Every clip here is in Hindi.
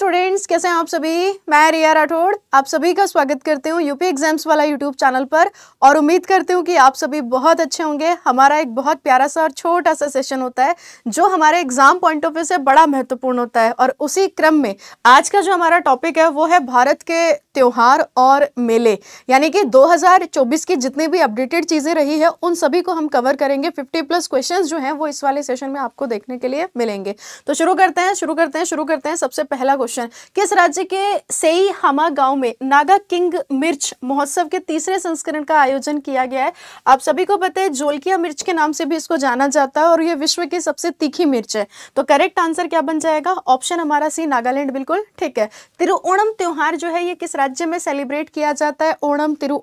स्टूडेंट्स कैसे हैं आप सभी मैं रिया राठौड़ आप सभी का स्वागत करती हूँ यूपी एग्जाम्स वाला यूट्यूब चैनल पर और उम्मीद करती हूँ कि आप सभी बहुत अच्छे होंगे हमारा एक बहुत प्यारा सा और छोटा सा सेशन होता है जो हमारे एग्जाम पॉइंट ऑफ व्यू से बड़ा महत्वपूर्ण होता है और उसी क्रम में आज का जो हमारा टॉपिक है वो है भारत के त्यौहार और मेले यानी कि दो की जितनी भी अपडेटेड चीज़ें रही है उन सभी को हम कवर करेंगे फिफ्टी प्लस क्वेश्चन जो हैं वो इस वाले सेशन में आपको देखने के लिए मिलेंगे तो शुरू करते हैं शुरू करते हैं शुरू करते हैं सबसे पहला क्वेश्चन क्वेश्चन किस राज्य के सेई हमा गांव में नागा किंग मिर्च महोत्सव के तीसरे संस्करण का आयोजन किया गया है आप सभी को पता है जोलकिया मिर्च के नाम से भी इसको जाना जाता है और ये विश्व की सबसे तीखी मिर्च है तो करेक्ट आंसर क्या बन जाएगा ऑप्शन हमारा सी नागालैंड बिल्कुल ठीक है तिरुओणम त्यौहार जो है ये किस राज्य में सेलिब्रेट किया जाता है ओणम तिरु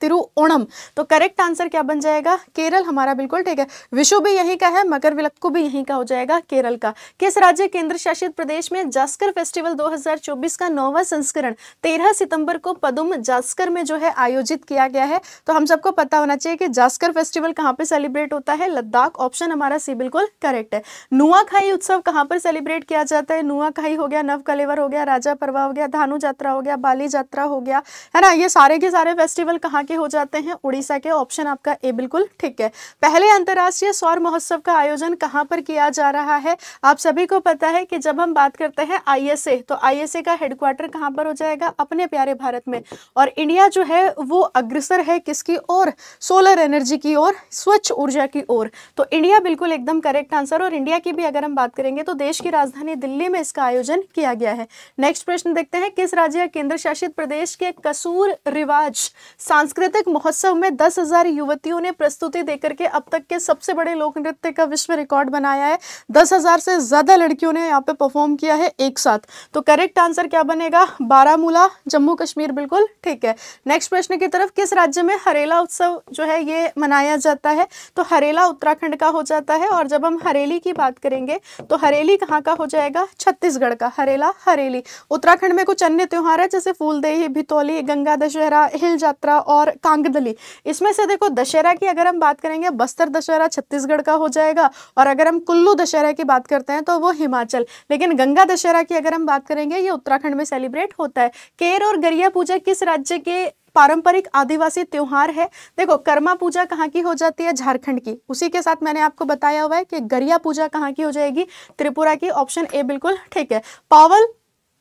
तिरुओणम तो करेक्ट आंसर क्या बन जाएगा केरल हमारा बिल्कुल ठीक है विशु भी यही का है मकर विलक्को भी यही का हो जाएगा केरल का किस राज्य केंद्र शासित प्रदेश में जस्कर फेस्टिवल फेस्टिवल 2024 का नौवा संस्करण 13 सितंबर को पदुम जास्कर में जो है आयोजित किया गया है तो हम सबको पता होना चाहिए कि जास्कर फेस्टिवल कहाँ पे सेलिब्रेट होता है लद्दाख ऑप्शन हमारा सी बिल्कुल करेक्ट है नुआखाई उत्सव कहाँ पर सेलिब्रेट किया जाता है नुआखाई हो गया नव कलेवर हो गया राजा परवा हो गया धानु जात्रा हो गया बाली जात्रा हो गया है ना ये सारे के सारे फेस्टिवल कहाँ के हो जाते हैं उड़ीसा के ऑप्शन आपका ए बिल्कुल ठीक है पहले अंतर्राष्ट्रीय सौर महोत्सव का आयोजन कहाँ पर किया जा रहा है आप सभी को पता है कि जब हम बात करते हैं आई तो आईएसए का हेडक्वार्टर कहाँ पर हो जाएगा अपने प्यारे भारत में और इंडिया जो है वो अग्रसर है किसकी ओर सोलर एनर्जी की ओर स्वच्छ ऊर्जा की ओर तो इंडिया बिल्कुल एकदम करेक्ट आंसर और इंडिया की भी अगर हम बात करेंगे तो देश की राजधानी दिल्ली में इसका आयोजन किया गया है नेक्स्ट प्रश्न देखते हैं किस राज्य या केंद्र शासित प्रदेश के कसूर रिवाज सांस्कृतिक महोत्सव में दस हजार युवतियों ने प्रस्तुति देकर के अब तक के सबसे बड़े लोक नृत्य का विश्व रिकॉर्ड बनाया है दस हजार से ज्यादा लड़कियों ने यहाँ पे परफॉर्म किया है एक साथ तो करेक्ट आंसर क्या बनेगा बारामूला जम्मू कश्मीर बिल्कुल ठीक है नेक्स्ट प्रश्न की तरफ किस राज्य में हरेला उत्सव जो है ये मनाया जाता है तो हरेला उत्तराखंड का हो जाता है और जब हम हरेली की बात करेंगे तो हरेली कहाँ का हो जाएगा छत्तीसगढ़ का हरेला हरेली उत्तराखंड में कुछ अन्य त्यौहार है जैसे फूलदेही भितौली गंगा दशहरा हिल जात्रा और कांगदली इसमें से देखो दशहरा की अगर हम बात करेंगे बस्तर दशहरा छत्तीसगढ़ का हो जाएगा और अगर हम कुल्लू दशहरा की बात करते हैं तो वो हिमाचल लेकिन गंगा दशहरा की अगर हम बात करेंगे ये उत्तराखंड में सेलिब्रेट होता है केर और गरिया पूजा किस राज्य के पारंपरिक आदिवासी त्यौहार है देखो कर्मा पूजा कहाँ की हो जाती है झारखंड की उसी के साथ मैंने आपको बताया हुआ है कि गरिया पूजा कहाँ की हो जाएगी त्रिपुरा की ऑप्शन ए बिल्कुल ठीक है पावल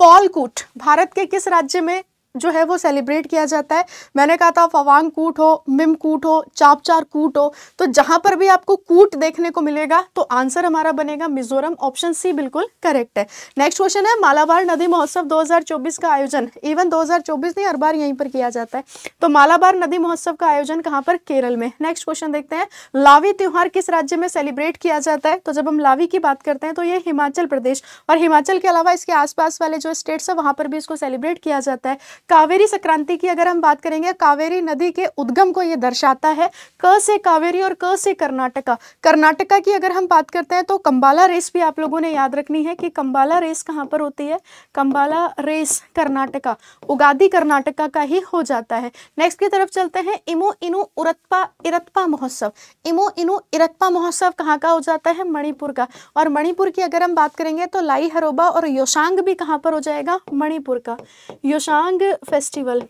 पॉलकूट भारत के किस राज्य में जो है वो सेलिब्रेट किया जाता है मैंने कहा था फवांग कूट हो मिम कूट हो चापचार कूट हो तो जहां पर भी आपको कूट देखने को मिलेगा तो आंसर हमारा बनेगा मिजोरम ऑप्शन सी बिल्कुल करेक्ट है नेक्स्ट क्वेश्चन है मालाबार नदी महोत्सव 2024 का आयोजन इवन 2024 नहीं हर बार यहीं पर किया जाता है तो मालाबार नदी महोत्सव का आयोजन कहाँ पर केरल में नेक्स्ट क्वेश्चन देखते हैं लावी त्यौहार किस राज्य में सेलिब्रेट किया जाता है तो जब हम लावी की बात करते हैं तो ये हिमाचल प्रदेश और हिमाचल के अलावा इसके आसपास वाले जो स्टेट्स है वहां पर भी इसको सेलिब्रेट किया जाता है कावेरी संक्रांति की अगर हम बात करेंगे कावेरी नदी के उद्गम को ये दर्शाता है क से कावेरी और क से कर्नाटका कर्नाटका की अगर हम बात करते हैं तो कंबाला रेस भी आप लोगों ने याद रखनी है कि कंबाला रेस कहाँ पर होती है कंबाला रेस कर्नाटका उगादी कर्नाटका का ही हो जाता है नेक्स्ट की तरफ चलते हैं इमो इनो उरत्पा इरत्पा महोत्सव इमो इनु इरत्पा महोत्सव कहाँ का हो जाता है मणिपुर का और मणिपुर की अगर हम बात करेंगे तो लाई हरोबा और योशांग भी कहाँ पर हो जाएगा मणिपुर का योशांग फेस्टिवल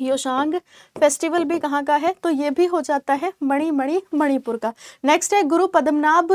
योशांग फेस्टिवल भी कहाँ का है तो ये भी हो जाता है मणि मणि मणिपुर का नेक्स्ट है गुरु पद्मनाभ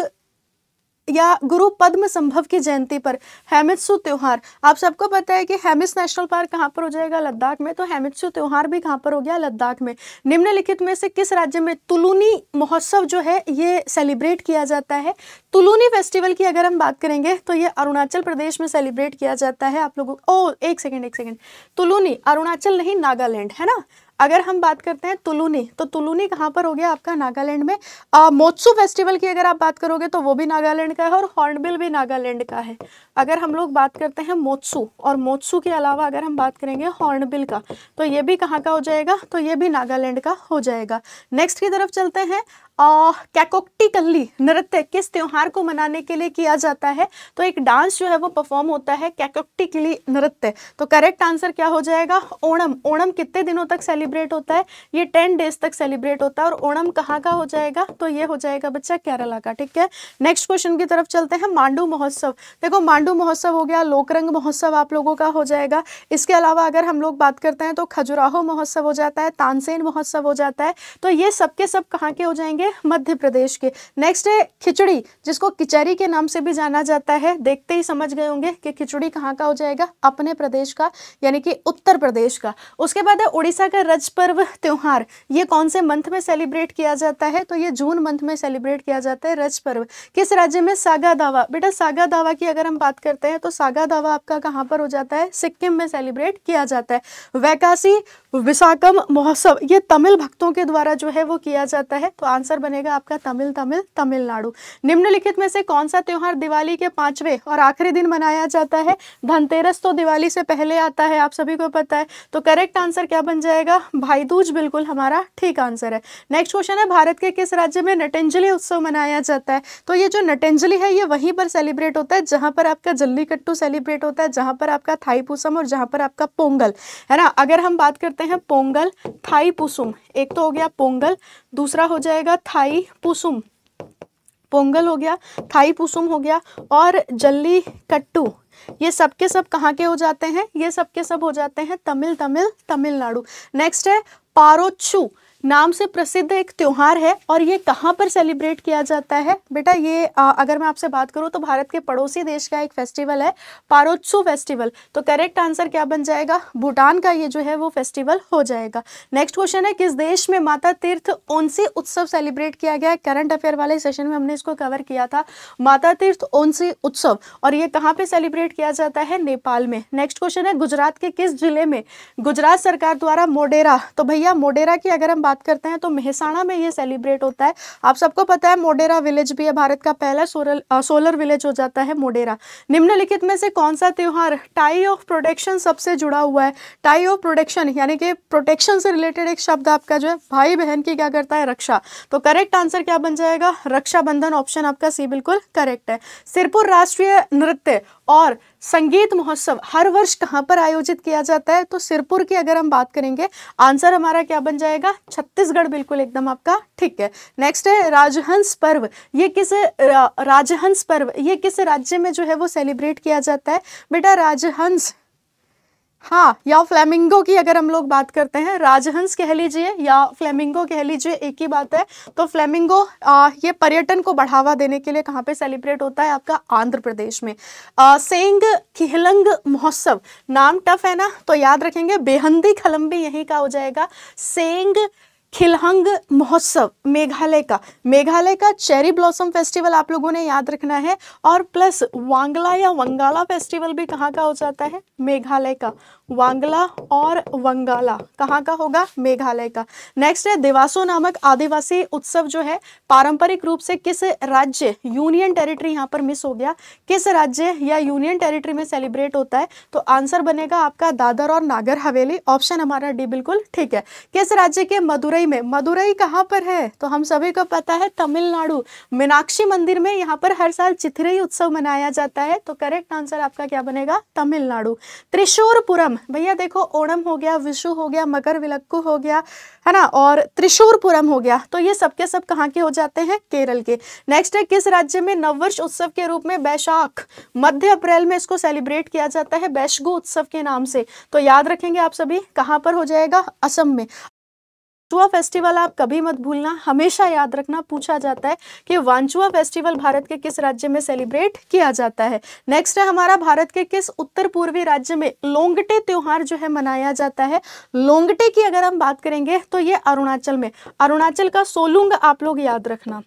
या गुरु पद्म संभव की जयंती पर हेमित्सु त्यौहार आप सबको पता है कि हेमिस नेशनल पार्क कहाँ पर हो जाएगा लद्दाख में तो हेमित्सु त्यौहार भी कहाँ पर हो गया लद्दाख में निम्नलिखित में से किस राज्य में तुलुनी महोत्सव जो है ये सेलिब्रेट किया जाता है तुलूनी फेस्टिवल की अगर हम बात करेंगे तो ये अरुणाचल प्रदेश में सेलिब्रेट किया जाता है आप लोगों ओ एक सेकेंड एक सेकेंड तुलूनी अरुणाचल नहीं नागालैंड है ना अगर हम बात करते हैं तुलूनी तो तुलूनी कहाँ पर हो गया आपका नागालैंड में मोत्सू फेस्टिवल की अगर आप बात करोगे तो वो भी नागालैंड का है और हॉर्नबिल भी नागालैंड का है अगर हम लोग बात करते हैं मोत्सू और मोत्सू के अलावा अगर हम बात करेंगे हॉर्नबिल का तो ये भी कहाँ का हो जाएगा तो ये भी नागालैंड का हो जाएगा नेक्स्ट की तरफ चलते हैं कैकोक्टी कल्ली नृत्य किस त्यौहार त्यौहार को मनाने के लिए किया जाता है तो एक डांस जो है वो परफॉर्म होता है कैकोक्टिकली नृत्य तो करेक्ट आंसर क्या हो जाएगा ओणम ओणम कितने दिनों तक सेलिब्रेट होता है ये टेन डेज तक सेलिब्रेट होता है और ओणम कहाँ का हो जाएगा तो ये हो जाएगा बच्चा केरला का ठीक है नेक्स्ट क्वेश्चन की तरफ चलते हैं मांडू महोत्सव देखो मांडू महोत्सव हो गया लोकरंग महोत्सव आप लोगों का हो जाएगा इसके अलावा अगर हम लोग बात करते हैं तो खजुराहो महोत्सव हो जाता है तानसेन महोत्सव हो जाता है तो ये सबके सब, सब कहाँ के हो जाएंगे मध्य प्रदेश के नेक्स्ट है खिचड़ी जिसको किचरी के नाम से भी जाना जाता है देखते ही समझ गए होंगे कि खिचड़ी कहाँ का हो जाएगा अपने प्रदेश का यानी कि उत्तर प्रदेश का उसके बाद है उड़ीसा का रज पर्व त्यौहार ये कौन से मंथ में सेलिब्रेट किया जाता है तो ये जून मंथ में सेलिब्रेट किया जाता है रज पर्व किस राज्य में सागा दावा बेटा सागा दावा की अगर हम बात करते हैं तो सागा दावा आपका कहाँ पर हो जाता है सिक्किम में सेलिब्रेट किया जाता है वैकासी विशाखम महोत्सव ये तमिल भक्तों के द्वारा जो है वो किया जाता है तो आंसर बनेगा आपका तमिल तमिल तमिलनाडु निम्नलिखित निम्नलिखित में से कौन सा त्यौहार दिवाली के पांचवें और आखिरी दिन मनाया जाता है धनतेरस तो दिवाली से पहले आता है आप सभी को पता है तो करेक्ट आंसर क्या बन जाएगा भाई दूज बिल्कुल हमारा ठीक आंसर है नेक्स्ट क्वेश्चन है भारत के किस राज्य में नटेंजली उत्सव मनाया जाता है तो ये जो नटेंजली है ये वहीं पर सेलिब्रेट होता है जहाँ पर आपका जल्लीकट्टू सेलिब्रेट होता है जहाँ पर आपका थाई पुसम और जहाँ पर आपका पोंगल है ना अगर हम बात करते हैं पोंगल थाई पुसुम एक तो हो गया पोंगल दूसरा हो जाएगा थाई पुसुम पोंगल हो गया थाई पुसुम हो गया और जल्ली कट्टू ये सब के सब कहाँ के हो जाते हैं ये सब के सब हो जाते हैं तमिल तमिल तमिलनाडु नेक्स्ट है पारोच्छू नाम से प्रसिद्ध एक त्यौहार है और ये कहाँ पर सेलिब्रेट किया जाता है बेटा ये आ, अगर मैं आपसे बात करूँ तो भारत के पड़ोसी देश का एक फेस्टिवल है पारोत्सु फेस्टिवल तो करेक्ट आंसर क्या बन जाएगा भूटान का ये जो है वो फेस्टिवल हो जाएगा नेक्स्ट क्वेश्चन है किस देश में माता तीर्थ ओनसी उत्सव सेलिब्रेट किया गया है करंट अफेयर वाले सेशन में हमने इसको कवर किया था माता तीर्थ ओनसी उत्सव और ये कहाँ पर सेलिब्रेट किया जाता है नेपाल में नेक्स्ट क्वेश्चन है गुजरात के किस जिले में गुजरात सरकार द्वारा मोडेरा तो भैया मोडेरा की अगर हम बात करते हैं तो मेहसाणा में ये सेलिब्रेट होता है आप सबको पता है मोडेरा विलेज भी है भारत का पहला सोलर आ, सोलर विलेज हो जाता है मोडेरा निम्नलिखित में से कौन सा त्यौहार टाई ऑफ प्रोटेक्शन सबसे जुड़ा हुआ है टाई ऑफ प्रोटेक्शन यानी कि प्रोटेक्शन से रिलेटेड एक शब्द आपका जो है भाई बहन की क्या करता है रक्षा तो करेक्ट आंसर क्या बन जाएगा रक्षाबंधन ऑप्शन आपका सी बिल्कुल करेक्ट है सिरपुर राष्ट्रीय नृत्य और संगीत महोत्सव हर वर्ष कहाँ पर आयोजित किया जाता है तो सिरपुर की अगर हम बात करेंगे आंसर हमारा क्या बन जाएगा छत्तीसगढ़ बिल्कुल एकदम आपका ठीक है नेक्स्ट है राजहंस पर्व ये किस राजहंस पर्व ये किस राज्य में जो है वो सेलिब्रेट किया जाता है बेटा राजहंस हाँ या फ्लेमिंगो की अगर हम लोग बात करते हैं राजहंस कह लीजिए या फ्लेमिंगो कह लीजिए एक ही बात है तो फ्लेमिंगो आ, ये पर्यटन को बढ़ावा देने के लिए कहाँ पे सेलिब्रेट होता है आपका आंध्र प्रदेश में आ, सेंग किहलंग महोत्सव नाम टफ है ना तो याद रखेंगे बेहंदी खलम भी यहीं का हो जाएगा सेंग खिलहंग महोत्सव मेघालय का मेघालय का चेरी ब्लॉसम फेस्टिवल आप लोगों ने याद रखना है और प्लस वांगला या वंगाला फेस्टिवल भी कहाँ का हो जाता है मेघालय का वांगला और वंगाला कहाँ का होगा मेघालय का नेक्स्ट है देवासो नामक आदिवासी उत्सव जो है पारंपरिक रूप से किस राज्य यूनियन टेरिटरी यहाँ पर मिस हो गया किस राज्य या यूनियन टेरिटरी में सेलिब्रेट होता है तो आंसर बनेगा आपका दादर और नागर हवेली ऑप्शन हमारा डी बिल्कुल ठीक है किस राज्य के मदुरई में मदुरई कहाँ पर है तो हम सभी को पता है तमिलनाडु मीनाक्षी मंदिर में यहाँ पर हर साल चिथिरई उत्सव मनाया जाता है तो करेक्ट आंसर आपका क्या बनेगा तमिलनाडु त्रिशूरपुरम भैया देखो ओणम हो गया विशु हो गया मकर विलक्कू हो गया है ना और त्रिशूरपुरम हो गया तो ये सब सब कहाँ के हो जाते हैं केरल के नेक्स्ट है किस राज्य में नववर्ष उत्सव के रूप में बैशाख मध्य अप्रैल में इसको सेलिब्रेट किया जाता है बैशगु उत्सव के नाम से तो याद रखेंगे आप सभी कहाँ पर हो जाएगा असम में वांचुआ फेस्टिवल आप कभी मत भूलना हमेशा याद रखना पूछा जाता है कि वांचुआ फेस्टिवल भारत के किस राज्य में सेलिब्रेट किया जाता है नेक्स्ट है हमारा भारत के किस उत्तर पूर्वी राज्य में लोंगटे त्योहार जो है मनाया जाता है लोंगटे की अगर हम बात करेंगे तो ये अरुणाचल में अरुणाचल का सोलुंग आप लोग याद रखना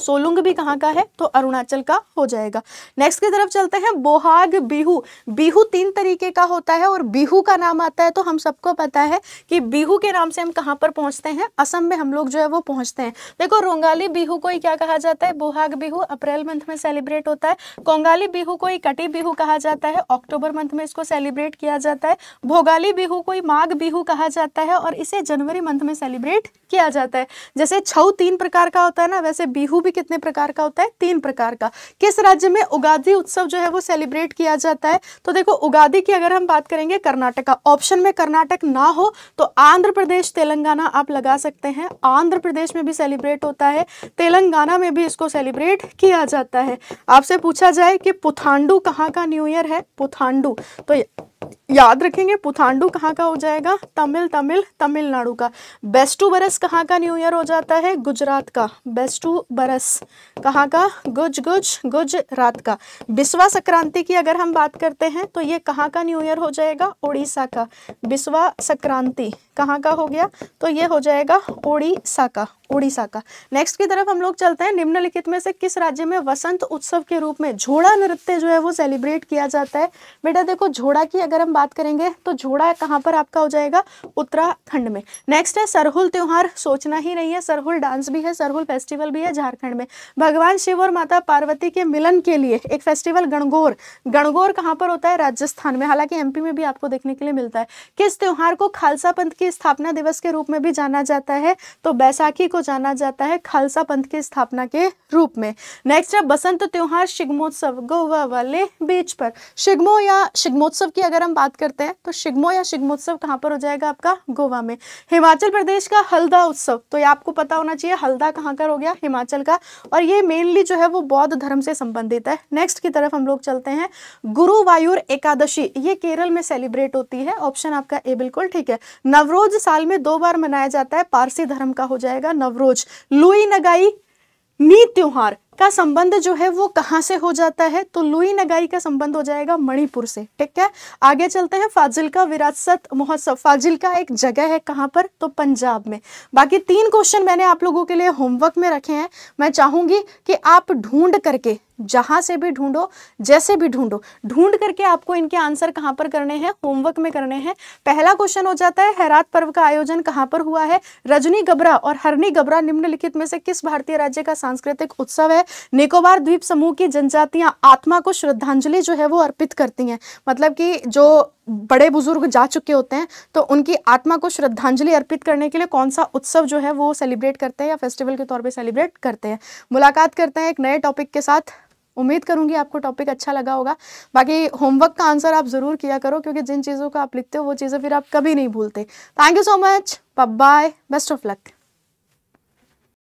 सोलुंग भी कहाँ का है तो अरुणाचल का हो जाएगा नेक्स्ट की तरफ चलते हैं बोहाग बिहू बिहू तीन तरीके का होता है और बिहू का नाम आता है तो हम सबको पता है कि बिहू के नाम से हम कहाँ पर पहुँचते हैं असम में हम लोग जो है वो पहुँचते हैं देखो रोंगाली बिहू को ही क्या कहा जाता है बोहाग बिहू अप्रैल मंथ में सेलिब्रेट होता है कोंगाली बिहू को ही कटी बिहू कहा जाता है अक्टूबर मंथ में इसको सेलिब्रेट किया जाता है भोगाली बिहू को ही माघ बिहू कहा जाता है और इसे जनवरी मंथ में सेलिब्रेट किया जाता है जैसे छऊ तीन प्रकार का होता है ना वैसे बिहू बिहू भी कितने प्रकार का होता है तीन प्रकार का किस राज्य में उगादी उत्सव जो है वो सेलिब्रेट किया जाता है तो देखो उगादी की अगर हम बात करेंगे कर्नाटक का ऑप्शन में कर्नाटक ना हो तो आंध्र प्रदेश तेलंगाना आप लगा सकते हैं आंध्र प्रदेश में भी सेलिब्रेट होता है तेलंगाना में भी इसको सेलिब्रेट किया जाता है आपसे पूछा जाए कि पुथांडू कहाँ का न्यू ईयर है पुथांडू तो याद रखेंगे पुथांडू कहाँ का हो जाएगा तमिल तमिल तमिलनाडु का बेस्टू बरस कहाँ का न्यू ईयर हो जाता है गुजरात का बेस्टू बरस कहाँ का गुज गुज गुजरात का बिस्वा संक्रांति की अगर हम बात करते हैं तो ये कहाँ का न्यू ईयर हो जाएगा ओडिशा का बिस्वा संक्रांति कहाँ का हो गया तो ये हो जाएगा ओडिशा का उड़ीसा का नेक्स्ट की तरफ हम लोग चलते हैं निम्नलिखित में से किस राज्य में वसंत उत्सव के रूप में झोड़ा नृत्य जो है वो सेलिब्रेट किया जाता है बेटा देखो झोड़ा की अगर हम बात करेंगे तो झोड़ा कहाँ पर आपका हो जाएगा उत्तराखंड में नेक्स्ट है सरहुल त्यौहार सोचना ही नहीं है सरहुल डांस भी है सरहुल फेस्टिवल भी है झारखंड में भगवान शिव और माता पार्वती के मिलन के लिए एक फेस्टिवल गणगौर गणगौर कहाँ पर होता है राजस्थान में हालांकि एमपी में भी आपको देखने के लिए मिलता है किस त्यौहार को खालसा पंथ की स्थापना दिवस के रूप में भी जाना जाता है तो बैसाखी को जाना जाता है खालसा पंथ की स्थापना के रूप में नेक्स्ट है बसंत त्योहार शिगमोत्सव गोवा वाले बीच पर शिगमो या शिगमोत्सव की अगर हम बात करते हैं तो शिगमो या शिगमोत्सव कहाँ पर हो जाएगा आपका गोवा में हिमाचल प्रदेश का हल्दा उत्सव तो ये आपको पता होना चाहिए हल्दा कहाँ का हो गया हिमाचल का और ये मेनली जो है वो बौद्ध धर्म से संबंधित है नेक्स्ट की तरफ हम लोग चलते हैं गुरुवायुर एकादशी ये केरल में सेलिब्रेट होती है ऑप्शन आपका ए बिल्कुल ठीक है नवरोज साल में दो बार मनाया जाता है पारसी धर्म का हो जाएगा नव नवरोज लुई नगाई मी त्योहार का संबंध जो है वो कहां से हो जाता है तो लुई नगाई का संबंध हो जाएगा मणिपुर से ठीक है आगे चलते हैं फाजिल का विरासत महोत्सव फाजिल का एक जगह है कहां पर तो पंजाब में बाकी तीन क्वेश्चन मैंने आप लोगों के लिए होमवर्क में रखे हैं मैं चाहूंगी कि आप ढूंढ करके जहां से भी ढूंढो जैसे भी ढूंढो ढूंढ करके आपको इनके आंसर कहां पर करने हैं होमवर्क में करने हैं पहला क्वेश्चन हो जाता है हैरात पर्व का आयोजन कहां पर हुआ है रजनी गबरा और हरनी गबरा निम्नलिखित में से किस भारतीय राज्य का सांस्कृतिक उत्सव है निकोबार द्वीप समूह की जनजातियां आत्मा को श्रद्धांजलि जो है वो अर्पित करती हैं मतलब कि जो बड़े बुजुर्ग जा चुके होते हैं तो उनकी आत्मा को श्रद्धांजलि अर्पित करने के लिए कौन सा उत्सव जो है वो सेलिब्रेट करते हैं या फेस्टिवल के तौर पे सेलिब्रेट करते हैं मुलाकात करते हैं एक नए टॉपिक के साथ उम्मीद करूंगी आपको टॉपिक अच्छा लगा होगा बाकी होमवर्क का आंसर आप ज़रूर किया करो क्योंकि जिन चीज़ों को आप लिखते हो वो चीज़ें फिर आप कभी नहीं भूलते thank you so much bye best of luck